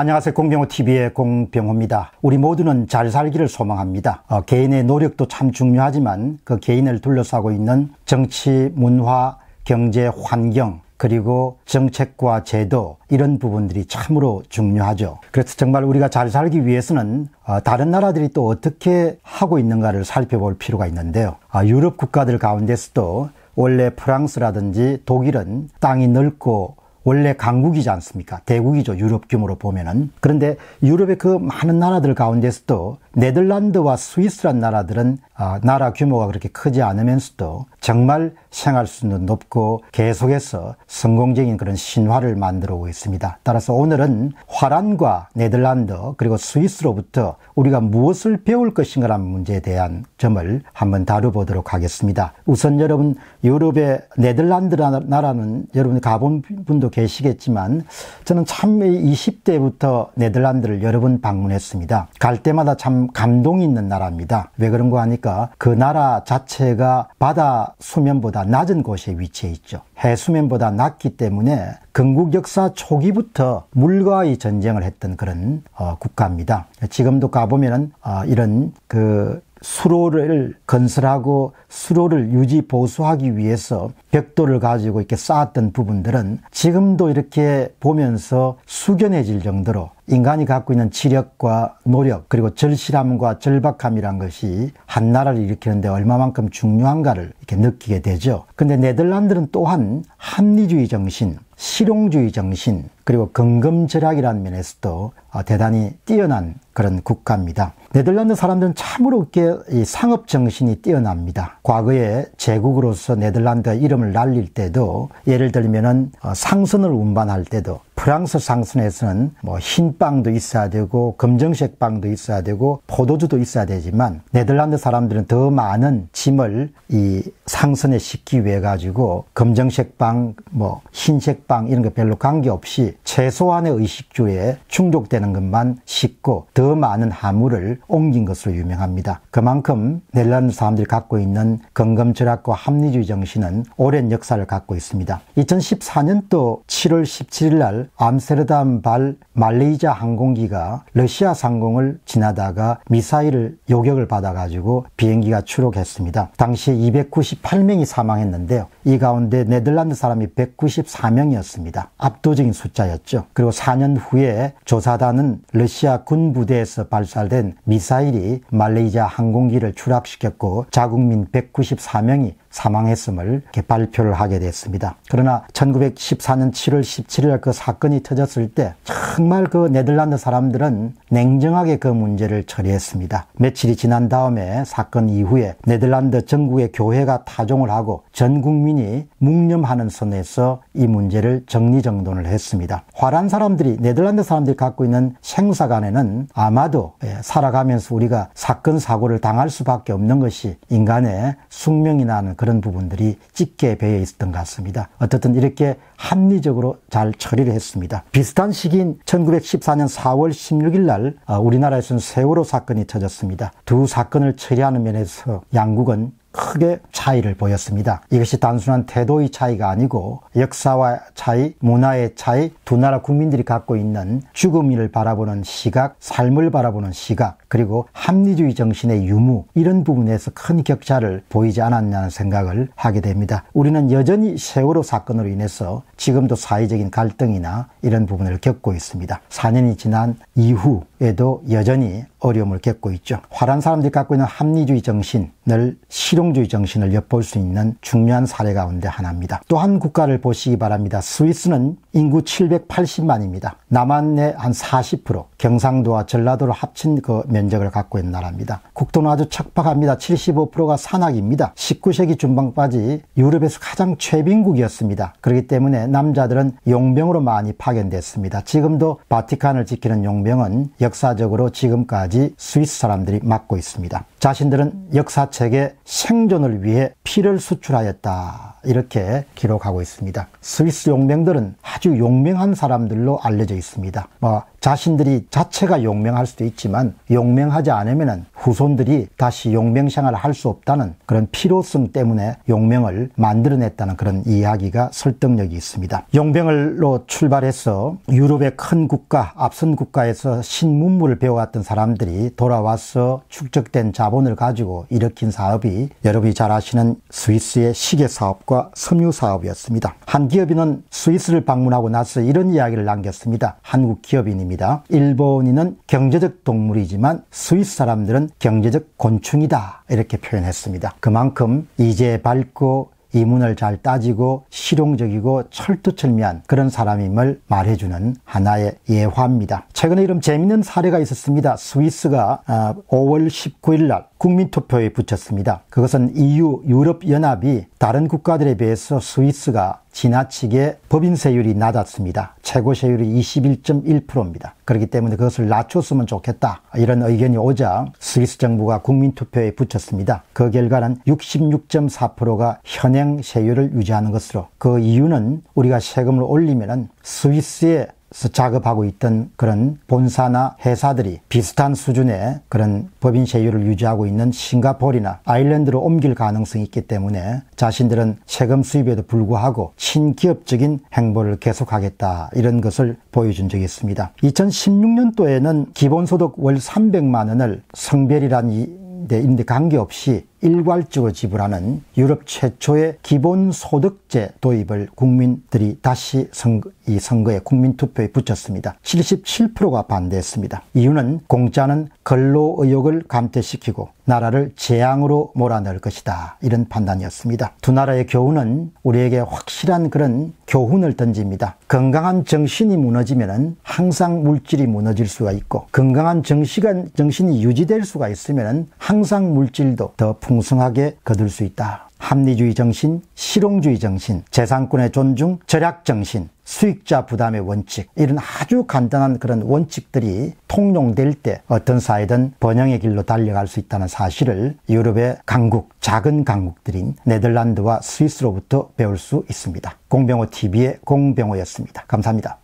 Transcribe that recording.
안녕하세요. 공병호TV의 공병호입니다. 우리 모두는 잘 살기를 소망합니다. 어, 개인의 노력도 참 중요하지만 그 개인을 둘러싸고 있는 정치, 문화, 경제, 환경, 그리고 정책과 제도 이런 부분들이 참으로 중요하죠. 그래서 정말 우리가 잘 살기 위해서는 어, 다른 나라들이 또 어떻게 하고 있는가를 살펴볼 필요가 있는데요. 아, 유럽 국가들 가운데서도 원래 프랑스라든지 독일은 땅이 넓고 원래 강국이지 않습니까? 대국이죠. 유럽 규모로 보면은. 그런데 유럽의 그 많은 나라들 가운데서도 네덜란드와 스위스란 나라들은 아, 나라 규모가 그렇게 크지 않으면서도 정말 생활 수준도 높고 계속해서 성공적인 그런 신화를 만들어 오고 있습니다. 따라서 오늘은 화란과 네덜란드 그리고 스위스로부터 우리가 무엇을 배울 것인가라는 문제에 대한 점을 한번 다뤄보도록 하겠습니다. 우선 여러분 유럽의 네덜란드라는 나라는 여러분 이 가본 분도 계시겠지만 저는 참 20대부터 네덜란드를 여러 번 방문했습니다. 갈 때마다 참 감동이 있는 나라입니다. 왜 그런가 하니까 그 나라 자체가 바다 수면보다 낮은 곳에 위치해 있죠. 해수면보다 낮기 때문에 근국 역사 초기부터 물과의 전쟁을 했던 그런 어, 국가입니다. 지금도 가보면은 어, 이런 그 수로를 건설하고 수로를 유지 보수하기 위해서 벽돌을 가지고 이렇게 쌓았던 부분들은 지금도 이렇게 보면서 숙연해질 정도로 인간이 갖고 있는 지력과 노력 그리고 절실함과 절박함이란 것이 한 나라를 일으키는데 얼마만큼 중요한가를 이렇게 느끼게 되죠. 근데 네덜란드는 또한 합리주의 정신, 실용주의 정신, 그리고 근검절약이라는 면에서도 어, 대단히 뛰어난 그런 국가입니다. 네덜란드 사람들은 참으로 이 상업 정신이 뛰어납니다. 과거에 제국으로서 네덜란드 이름을 날릴 때도 예를 들면은 어, 상선을 운반할 때도 프랑스 상선에서는 뭐 흰빵도 있어야 되고 검정색 빵도 있어야 되고 포도주도 있어야 되지만 네덜란드 사람들은 더 많은 짐을 이 상선에 싣기 위해 가지고 검정색 빵, 뭐 흰색 빵 이런 거 별로 관계없이 최소한의 의식주에 충족되는 것만 싣고 더 많은 하물을 옮긴 것으로 유명합니다. 그만큼 네덜란드 사람들이 갖고 있는 건검 절약과 합리주의 정신은 오랜 역사를 갖고 있습니다. 2014년도 7월 17일 날 암스테르담 발 말레이자 항공기가 러시아 상공을 지나다가 미사일을 요격을 받아가지고 비행기가 추락했습니다. 당시 298명이 사망했는데요. 이 가운데 네덜란드 사람이 194명이었습니다. 압도적인 숫자였죠. 그리고 4년 후에 조사단은 러시아 군 부대에서 발사된 미사일이 말레이자 항공기를 추락시켰고 자국민 194명이 사망했음을 발표를 하게 됐습니다. 그러나 1914년 7월 17일 그 사건 사건이 터졌을 때 정말 그 네덜란드 사람들은 냉정하게 그 문제를 처리했습니다. 며칠이 지난 다음에 사건 이후에 네덜란드 전국의 교회가 타종을 하고 전 국민이 묵념하는 선에서 이 문제를 정리정돈을 했습니다. 화란 사람들이 네덜란드 사람들이 갖고 있는 생사관에는 아마도 예, 살아가면서 우리가 사건 사고를 당할 수밖에 없는 것이 인간의 숙명이라는 그런 부분들이 짙게 배어 있었던 것 같습니다. 어쨌든 이렇게 합리적으로 잘 처리를 했습니다. 있습니다. 비슷한 시기인 1914년 4월 16일 날 아, 우리나라에서는 세월호 사건이 터졌습니다. 두 사건을 처리하는 면에서 양국은 크게 차이를 보였습니다. 이것이 단순한 태도의 차이가 아니고 역사와 차이, 문화의 차이, 두 나라 국민들이 갖고 있는 죽음을 바라보는 시각, 삶을 바라보는 시각, 그리고 합리주의 정신의 유무, 이런 부분에서 큰 격차를 보이지 않았냐는 생각을 하게 됩니다. 우리는 여전히 세월호 사건으로 인해서 지금도 사회적인 갈등이나 이런 부분을 겪고 있습니다. 4년이 지난 이후 에도 여전히 어려움을 겪고 있죠. 화란 사람들이 갖고 있는 합리주의 정신늘 실용주의 정신을 엿볼 수 있는 중요한 사례 가운데 하나입니다. 또한 국가를 보시기 바랍니다. 스위스는 인구 780만입니다. 남한내 한 40%, 경상도와 전라도를 합친 그 면적을 갖고 있는 나라입니다. 국토는 아주 척박합니다. 75%가 산악입니다. 19세기 중반까지 유럽에서 가장 최빈국이었습니다. 그렇기 때문에 남자들은 용병으로 많이 파견됐습니다. 지금도 바티칸을 지키는 용병은 역사적으로 지금까지 스위스 사람들이 맡고 있습니다. 자신들은 역사책에 생존을 위해 피를 수출하였다. 이렇게 기록하고 있습니다. 스위스 용맹들은 아주 용맹한 사람들로 알려져 있습니다. 뭐 자신들이 자체가 용맹할 수도 있지만 용맹하지 않으면 후손들이 다시 용맹 생활을 할 수 없다는 그런 필요성 때문에 용맹을 만들어냈다는 그런 이야기가 설득력이 있습니다. 용맹으로 출발해서 유럽의 큰 국가, 앞선 국가에서 신문물을 배워왔던 사람들이 돌아와서 축적된 자본을 가지고 일으킨 사업이 여러분이 잘 아시는 스위스의 시계 사업과 섬유 사업이었습니다. 한 기업인은 스위스를 방문하고 나서 이런 이야기를 남겼습니다. 한국 기업인입니다. 일본인은 경제적 동물이지만 스위스 사람들은 경제적 곤충이다. 이렇게 표현했습니다. 그만큼 이제 밝고 이문을 잘 따지고 실용적이고 철두철미한 그런 사람임을 말해주는 하나의 예화입니다. 최근에 이런 재밌는 사례가 있었습니다. 스위스가 5월 어, 19일 날 국민투표에 붙였습니다. 그것은 EU 유럽연합이 다른 국가들에 비해서 스위스가 지나치게 법인세율이 낮았습니다. 최고세율이 21.1%입니다. 그렇기 때문에 그것을 낮췄으면 좋겠다. 이런 의견이 오자 스위스 정부가 국민투표에 붙였습니다. 그 결과는 66.4%가 현행 세율을 유지하는 것으로 그 이유는 우리가 세금을 올리면 스위스의 작업하고 있던 그런 본사나 회사들이 비슷한 수준의 그런 법인 세율을 유지하고 있는 싱가폴이나 아일랜드로 옮길 가능성이 있기 때문에 자신들은 세금 수입에도 불구하고 친기업적인 행보를 계속하겠다 이런 것을 보여준 적이 있습니다. 2016년도에는 기본소득 월 300만 원을 성별이란 데 네, 관계없이 일괄적으로 지불하는 유럽 최초의 기본소득제 도입을 국민들이 다시 선거, 이 선거에 국민투표에 붙였습니다. 77%가 반대했습니다. 이유는 공짜는 근로 의욕을 감퇴시키고 나라를 재앙으로 몰아넣을 것이다. 이런 판단이었습니다. 두 나라의 교훈은 우리에게 확실한 그런 교훈을 던집니다. 건강한 정신이 무너지면 항상 물질이 무너질 수가 있고 건강한 정신이 유지될 수가 있으면 항상 물질도 더 풍성하게 거둘 수 있다. 합리주의 정신, 실용주의 정신, 재산권의 존중, 절약 정신, 수익자 부담의 원칙, 이런 아주 간단한 그런 원칙들이 통용될 때 어떤 사회든 번영의 길로 달려갈 수 있다는 사실을 유럽의 강국, 작은 강국들인 네덜란드와 스위스로부터 배울 수 있습니다. 공병호 TV의 공병호였습니다. 감사합니다.